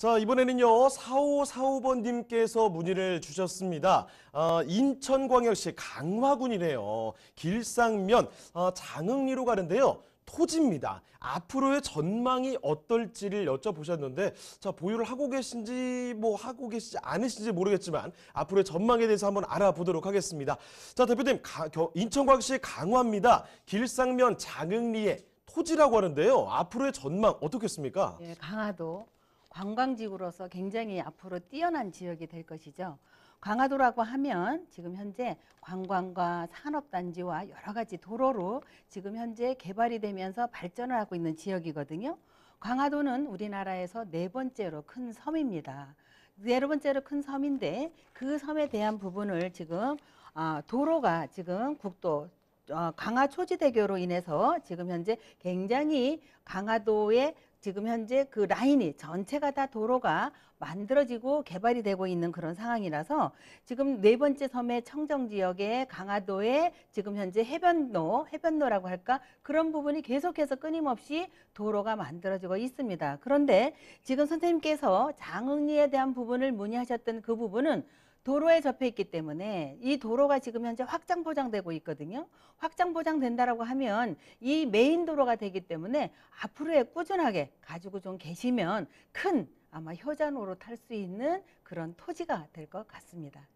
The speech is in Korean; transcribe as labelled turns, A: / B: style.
A: 자, 이번에는요, 4545번님께서 문의를 주셨습니다. 어, 인천광역시 강화군이래요 길상면 어, 장흥리로 가는데요. 토지입니다. 앞으로의 전망이 어떨지를 여쭤보셨는데 자 보유를 하고 계신지 뭐 하고 계시지 않으신지 모르겠지만 앞으로의 전망에 대해서 한번 알아보도록 하겠습니다. 자 대표님 인천광역시 강화입니다. 길상면 장흥리에 토지라고 하는데요. 앞으로의 전망 어떻겠습니까?
B: 네, 강화도 관광지구로서 굉장히 앞으로 뛰어난 지역이 될 것이죠. 광화도라고 하면 지금 현재 관광과 산업단지와 여러 가지 도로로 지금 현재 개발이 되면서 발전을 하고 있는 지역이거든요. 광화도는 우리나라에서 네 번째로 큰 섬입니다. 네 번째로 큰 섬인데 그 섬에 대한 부분을 지금 아, 도로가 지금 국도 어, 강화 초지대교로 인해서 지금 현재 굉장히 강화도의 지금 현재 그 라인이 전체가 다 도로가 만들어지고 개발이 되고 있는 그런 상황이라서 지금 네 번째 섬의 청정 지역의 강화도에 지금 현재 해변로, 해변로라고 할까 그런 부분이 계속해서 끊임없이 도로가 만들어지고 있습니다. 그런데 지금 선생님께서 장흥리에 대한 부분을 문의하셨던 그 부분은 도로에 접해 있기 때문에 이 도로가 지금 현재 확장 보장되고 있거든요. 확장 보장된다라고 하면 이 메인 도로가 되기 때문에 앞으로에 꾸준하게 가지고 좀 계시면 큰 아마 효자노로 탈 수 있는 그런 토지가 될 것 같습니다.